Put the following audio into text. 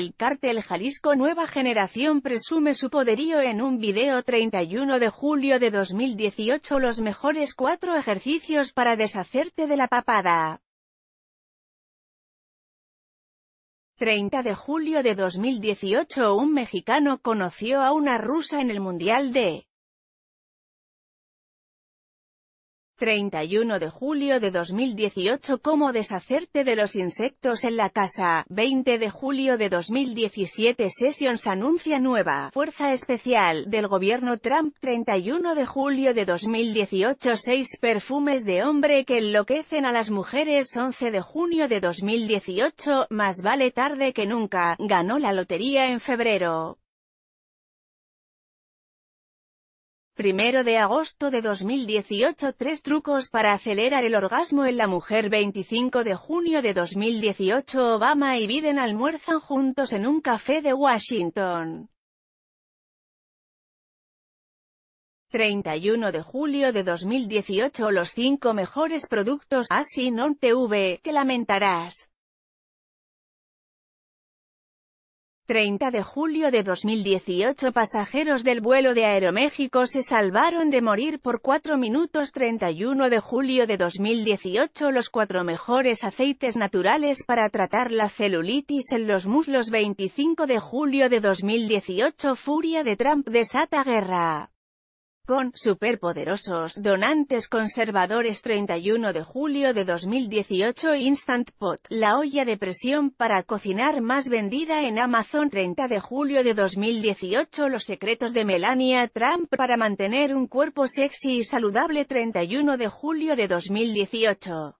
El cártel Jalisco Nueva Generación presume su poderío en un video 31 de julio de 2018 los mejores cuatro ejercicios para deshacerte de la papada. 30 de julio de 2018 un mexicano conoció a una rusa en el Mundial de 31 de julio de 2018 Cómo deshacerte de los insectos en la casa, 20 de julio de 2017 Sessions anuncia nueva fuerza especial del gobierno Trump 31 de julio de 2018 6 perfumes de hombre que enloquecen a las mujeres 11 de junio de 2018 Más vale tarde que nunca, ganó la lotería en febrero. 1 de agosto de 2018 Tres trucos para acelerar el orgasmo en la mujer 25 de junio de 2018 Obama y Biden almuerzan juntos en un café de Washington. 31 de julio de 2018 Los 5 mejores productos Así TV, que lamentarás. 30 de julio de 2018 pasajeros del vuelo de Aeroméxico se salvaron de morir por 4 minutos 31 de julio de 2018 los cuatro mejores aceites naturales para tratar la celulitis en los muslos 25 de julio de 2018 Furia de Trump desata guerra con superpoderosos donantes conservadores 31 de julio de 2018 Instant Pot, la olla de presión para cocinar más vendida en Amazon 30 de julio de 2018 Los secretos de Melania Trump para mantener un cuerpo sexy y saludable 31 de julio de 2018